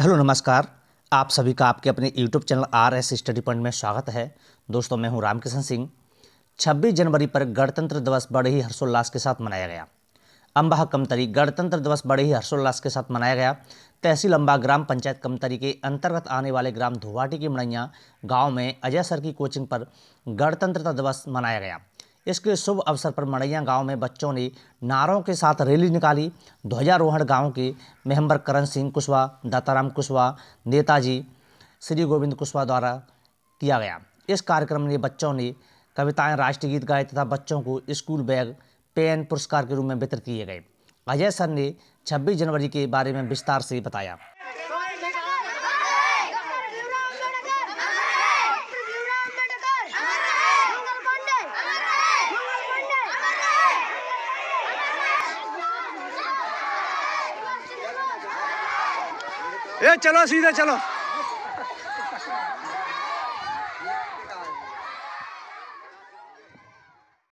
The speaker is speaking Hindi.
हेलो नमस्कार आप सभी का आपके अपने YouTube channel R S study point में स्वागत है दोस्तों मैं हूं रामकिशन सिंह 26 जनवरी पर गणतंत्र दिवस बड़े ही हर्षोल्लास के साथ मनाया गया अम्बाह कमतरी गणतंत्र दिवस बड़े ही हर्षोल्लास के साथ मनाया गया तहसील अम्बा ग्राम पंचायत कमतरी के अंतर्गत आने वाले ग्राम धुवाटी की मड़ैया गाँव में अजय सर की कोचिंग पर गणतंत्रता दिवस मनाया गया इसके शुभ अवसर पर मड़ैया गांव में बच्चों ने नारों के साथ रैली निकाली ध्वजारोहण गांव के मेहम्बर करण सिंह कुशवाहा दत्ताराम कुशवाहा नेताजी श्री गोविंद कुशवाहा द्वारा किया गया इस कार्यक्रम में बच्चों ने कविताएं राष्ट्रगीत गाए तथा बच्चों को स्कूल बैग पेन पुरस्कार के रूप में वितरित किए गए अजय सर ने छब्बीस जनवरी के बारे में विस्तार से बताया ये चलो सीधा चलो